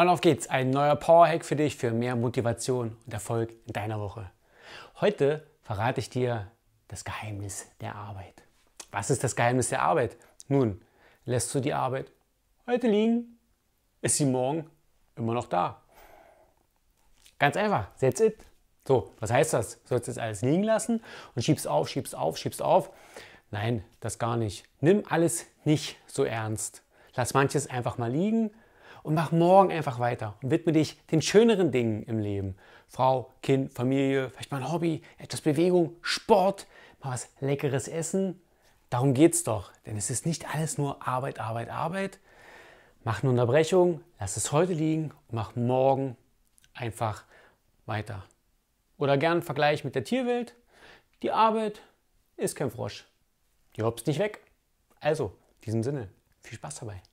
Und auf geht's, ein neuer Powerhack für dich für mehr Motivation und Erfolg in deiner Woche. Heute verrate ich dir das Geheimnis der Arbeit. Was ist das Geheimnis der Arbeit? Nun, lässt du die Arbeit heute liegen, ist sie morgen immer noch da. Ganz einfach, that's it. So, was heißt das? Sollst du jetzt alles liegen lassen und schiebst auf, schiebst auf, schiebst auf? Nein, das gar nicht. Nimm alles nicht so ernst. Lass manches einfach mal liegen, und mach morgen einfach weiter und widme dich den schöneren Dingen im Leben. Frau, Kind, Familie, vielleicht mal ein Hobby, etwas Bewegung, Sport, mal was leckeres Essen. Darum geht's doch, denn es ist nicht alles nur Arbeit, Arbeit, Arbeit. Mach eine Unterbrechung, lass es heute liegen und mach morgen einfach weiter. Oder gern einen Vergleich mit der Tierwelt. Die Arbeit ist kein Frosch. Die hopst nicht weg. Also, in diesem Sinne, viel Spaß dabei.